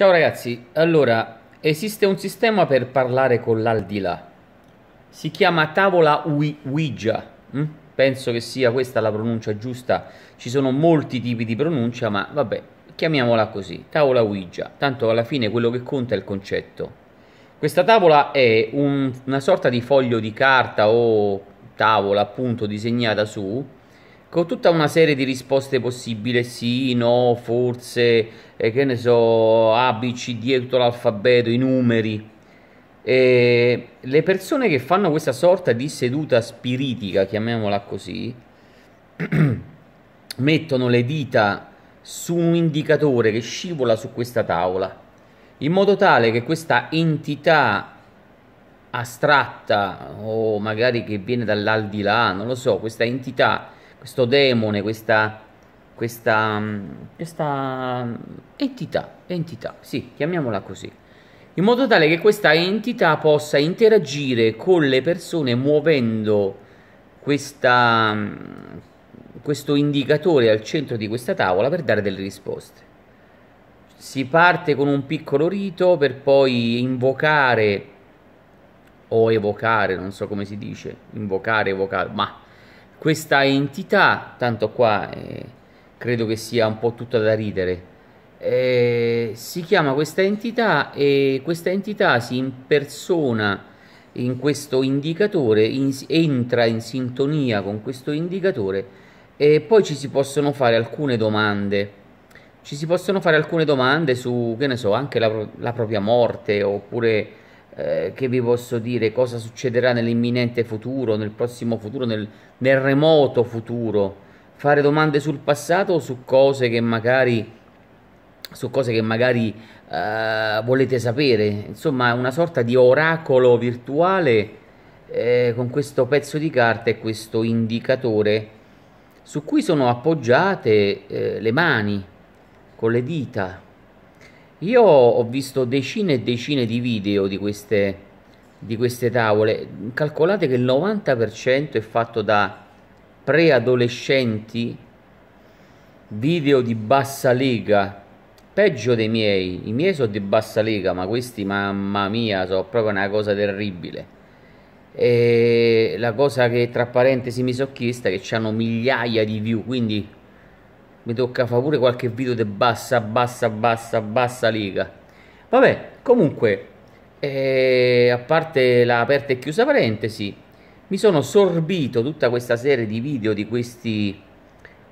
Ciao ragazzi, allora esiste un sistema per parlare con l'aldilà, si chiama tavola Ouija, mm? penso che sia questa la pronuncia giusta, ci sono molti tipi di pronuncia ma vabbè, chiamiamola così, tavola Ouija, tanto alla fine quello che conta è il concetto. Questa tavola è un, una sorta di foglio di carta o tavola appunto disegnata su con tutta una serie di risposte possibili, sì, no, forse, eh, che ne so, A, B, tutto l'alfabeto, i numeri. E le persone che fanno questa sorta di seduta spiritica, chiamiamola così, mettono le dita su un indicatore che scivola su questa tavola, in modo tale che questa entità astratta o magari che viene dall'aldilà, non lo so, questa entità questo demone, questa, questa, mm, questa entità, entità, sì, chiamiamola così, in modo tale che questa entità possa interagire con le persone muovendo questa, mm, questo indicatore al centro di questa tavola per dare delle risposte. Si parte con un piccolo rito per poi invocare o evocare, non so come si dice, invocare, evocare, ma questa entità, tanto qua eh, credo che sia un po' tutta da ridere, eh, si chiama questa entità e questa entità si impersona in questo indicatore, in, entra in sintonia con questo indicatore e poi ci si possono fare alcune domande. Ci si possono fare alcune domande su, che ne so, anche la, la propria morte oppure eh, che vi posso dire cosa succederà nell'imminente futuro, nel prossimo futuro, nel, nel remoto futuro. Fare domande sul passato o su cose che magari su cose che magari uh, volete sapere. Insomma, una sorta di oracolo virtuale eh, con questo pezzo di carta e questo indicatore su cui sono appoggiate eh, le mani con le dita. Io ho visto decine e decine di video di queste, di queste tavole. Calcolate che il 90% è fatto da preadolescenti, video di bassa lega, peggio dei miei. I miei sono di bassa lega, ma questi, mamma mia, sono proprio una cosa terribile. E la cosa che tra parentesi mi sono chiesta è che hanno migliaia di view, quindi mi tocca fare pure qualche video di bassa, bassa, bassa, bassa liga. Vabbè, comunque, eh, a parte la aperta e chiusa parentesi, mi sono sorbito tutta questa serie di video di, questi,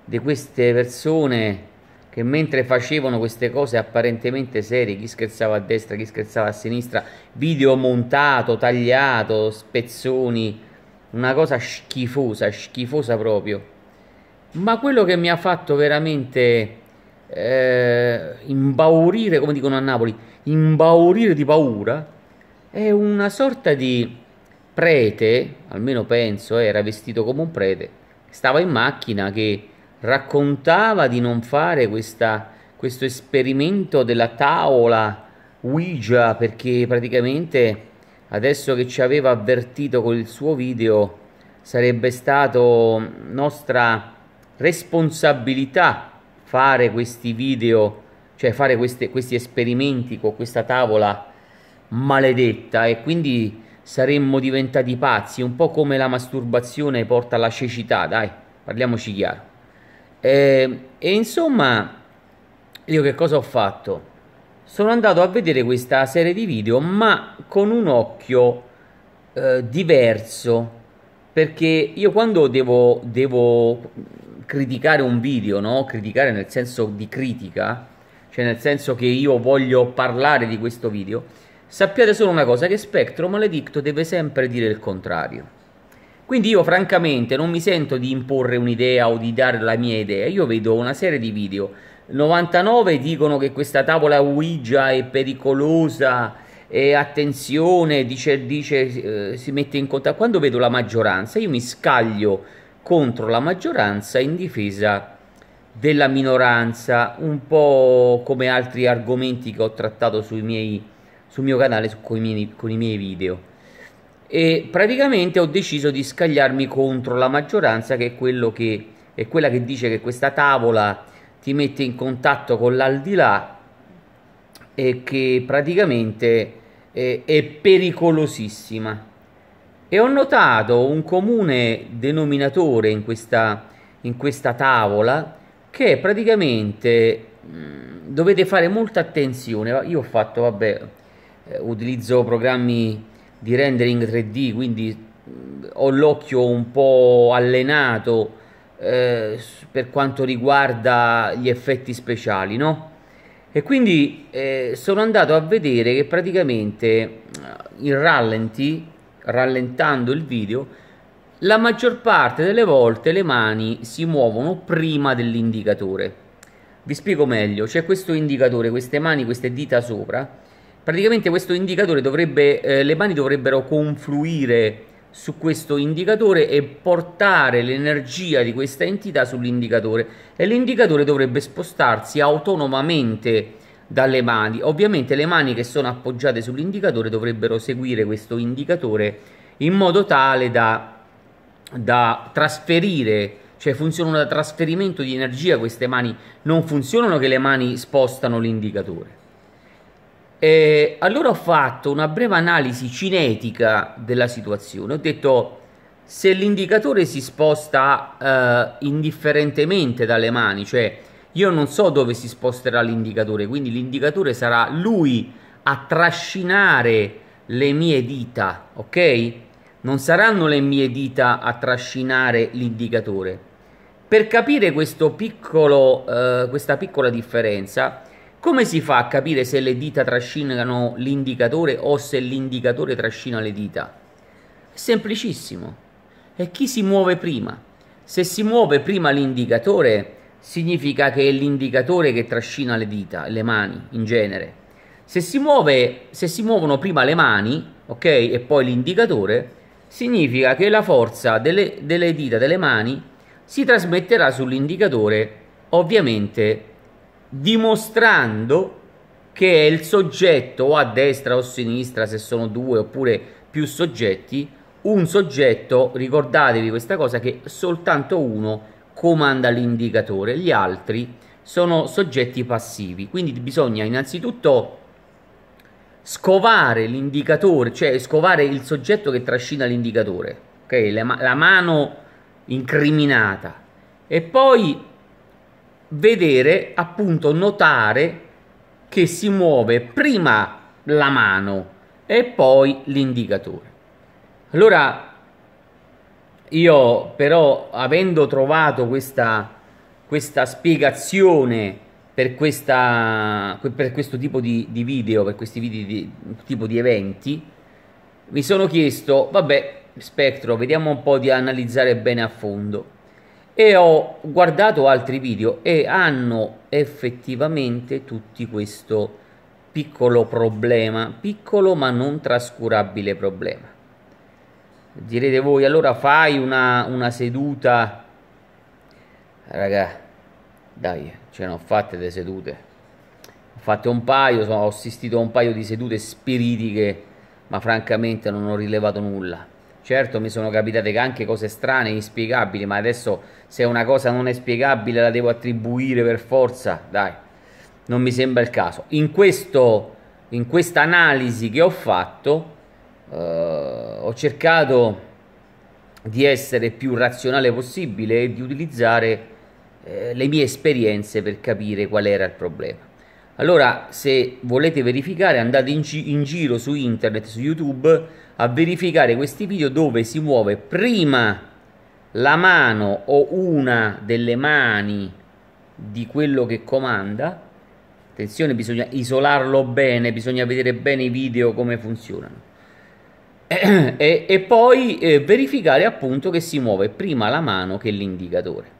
di queste persone che mentre facevano queste cose apparentemente serie, chi scherzava a destra, chi scherzava a sinistra, video montato, tagliato, spezzoni, una cosa schifosa, schifosa proprio ma quello che mi ha fatto veramente eh, imbaurire, come dicono a Napoli, imbaurire di paura, è una sorta di prete, almeno penso, eh, era vestito come un prete, stava in macchina che raccontava di non fare questa, questo esperimento della tavola Ouija perché praticamente adesso che ci aveva avvertito con il suo video sarebbe stato nostra responsabilità fare questi video, cioè fare queste, questi esperimenti con questa tavola maledetta e quindi saremmo diventati pazzi, un po' come la masturbazione porta alla cecità, dai, parliamoci chiaro. E, ehm, e insomma, io che cosa ho fatto? Sono andato a vedere questa serie di video, ma con un occhio eh, diverso, perché io quando devo, devo criticare un video, no? Criticare nel senso di critica, cioè nel senso che io voglio parlare di questo video, sappiate solo una cosa, che Spectro Maledicto deve sempre dire il contrario. Quindi io francamente non mi sento di imporre un'idea o di dare la mia idea, io vedo una serie di video, 99 dicono che questa tavola Ouija è pericolosa, e attenzione, dice, dice eh, si mette in contatto. Quando vedo la maggioranza, io mi scaglio contro la maggioranza in difesa della minoranza, un po' come altri argomenti che ho trattato sui miei, sul mio canale su, con, i miei, con i miei video. E praticamente ho deciso di scagliarmi contro la maggioranza, che è, che, è quella che dice che questa tavola ti mette in contatto con l'aldilà e che praticamente è, è pericolosissima. E ho notato un comune denominatore in questa, in questa tavola che praticamente mh, mm, dovete fare molta attenzione. Io ho fatto, vabbè, eh, utilizzo programmi di rendering 3D, quindi mh, mm, ho l'occhio un po' allenato eh, per quanto riguarda gli effetti speciali, no? E quindi eh, sono andato a vedere che praticamente mm, il rallenti rallentando il video, la maggior parte delle volte le mani si muovono prima dell'indicatore. Vi spiego meglio, c'è questo indicatore, queste mani, queste dita sopra, praticamente questo indicatore dovrebbe, eh, le mani dovrebbero confluire su questo indicatore e portare l'energia di questa entità sull'indicatore e l'indicatore dovrebbe spostarsi autonomamente dalle mani. Ovviamente le mani che sono appoggiate sull'indicatore dovrebbero seguire questo indicatore in modo tale da, da trasferire cioè funzionano da trasferimento di energia queste mani, non funzionano che le mani spostano l'indicatore. E allora ho fatto una breve analisi cinetica della situazione, ho detto se l'indicatore si sposta eh, indifferentemente dalle mani, cioè io non so dove si sposterà l'indicatore, quindi l'indicatore sarà lui a trascinare le mie dita, ok? Non saranno le mie dita a trascinare l'indicatore. Per capire piccolo, eh, questa piccola differenza, come si fa a capire se le dita trascinano l'indicatore o se l'indicatore trascina le dita? semplicissimo. È chi si muove prima. Se si muove prima l'indicatore, significa che è l'indicatore che trascina le dita, le mani in genere. Se si, muove, se si muovono prima le mani, ok, e poi l'indicatore, significa che la forza delle, delle dita delle mani si trasmetterà sull'indicatore, ovviamente dimostrando che è il soggetto o a destra o a sinistra, se sono due oppure più soggetti, un soggetto, ricordatevi questa cosa, che soltanto uno comanda l'indicatore, gli altri sono soggetti passivi, quindi bisogna innanzitutto scovare l'indicatore, cioè scovare il soggetto che trascina l'indicatore, okay? la, la mano incriminata, e poi vedere, appunto, notare che si muove prima la mano e poi l'indicatore. Allora, io però avendo trovato questa, questa spiegazione per, questa, per, questo tipo di, di, video, per questi video di, tipo di eventi, mi sono chiesto, vabbè, Spectro, vediamo un po' di analizzare bene a fondo. E ho guardato altri video e hanno effettivamente tutti questo piccolo problema, piccolo ma non trascurabile problema. Direte voi, allora fai una, una seduta, raga, dai, ce ne ho fatte delle sedute, ho fatto un paio, ho assistito a un paio di sedute spiritiche, ma francamente non ho rilevato nulla. Certo, mi sono capitate anche cose strane, inspiegabili, ma adesso se una cosa non è spiegabile la devo attribuire per forza, dai, non mi sembra il caso. In, questo, in questa analisi che ho fatto, eh, ho cercato di essere più razionale possibile e di utilizzare eh, le mie esperienze per capire qual era il problema. Allora, se volete verificare, andate in, gi in giro su internet, su YouTube, a verificare questi video dove si muove prima la mano o una delle mani di quello che comanda. Attenzione, bisogna isolarlo bene, bisogna vedere bene i video come funzionano. e, e, poi eh, verificare appunto che si muove prima la mano che l'indicatore.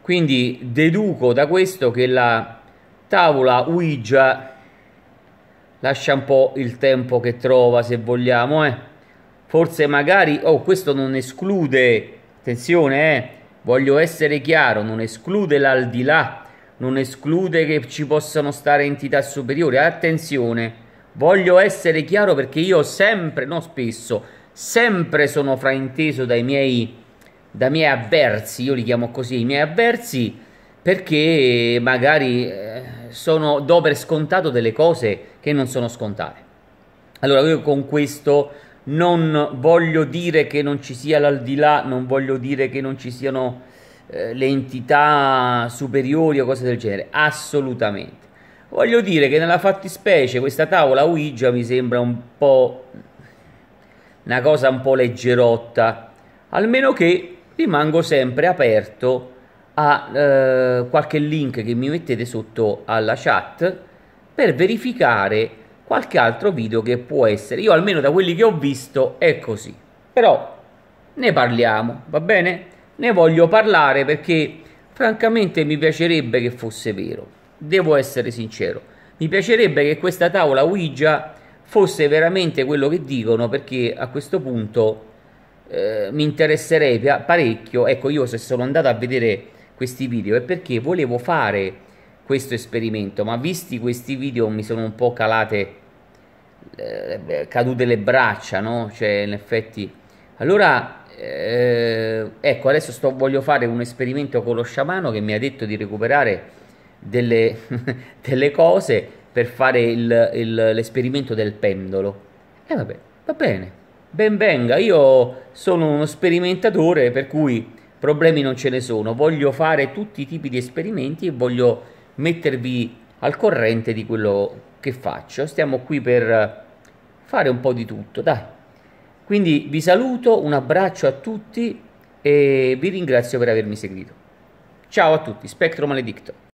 Quindi deduco da questo che la tavola Ouija lascia un po' il tempo che trova se vogliamo, eh. forse magari, oh questo non esclude, attenzione, eh, voglio essere chiaro, non esclude l'aldilà, non esclude che ci possano stare entità superiori, attenzione Voglio essere chiaro perché io sempre, no spesso, sempre sono frainteso dai miei, dai miei avversi, io li chiamo così, i miei avversi, perché magari eh, sono, do per scontato delle cose che non sono scontate. Allora io con questo non voglio dire che non ci sia l'aldilà, non voglio dire che non ci siano eh, le entità superiori o cose del genere, assolutamente. Voglio dire che nella fattispecie questa tavola Ouija mi sembra un po' una cosa un po' leggerotta, almeno che rimango sempre aperto a eh, qualche link che mi mettete sotto alla chat per verificare qualche altro video che può essere. Io almeno da quelli che ho visto è così. Però ne parliamo, va bene? Ne voglio parlare perché francamente mi piacerebbe che fosse vero devo essere sincero, mi piacerebbe che questa tavola Ouija fosse veramente quello che dicono perché a questo punto eh, mi interesserebbe parecchio. Ecco, io se sono andato a vedere questi video è perché volevo fare questo esperimento, ma visti questi video mi sono un po' calate, eh, cadute le braccia, no? Cioè, in effetti... Allora, eh, ecco, adesso sto, voglio fare un esperimento con lo sciamano che mi ha detto di recuperare delle, delle cose per fare il, il, l'esperimento del pendolo. E eh, vabbè, va bene, ben venga, io sono uno sperimentatore per cui problemi non ce ne sono, voglio fare tutti i tipi di esperimenti e voglio mettervi al corrente di quello che faccio. Stiamo qui per fare un po' di tutto, dai. Quindi vi saluto, un abbraccio a tutti e vi ringrazio per avermi seguito. Ciao a tutti, Spectro Maledicto.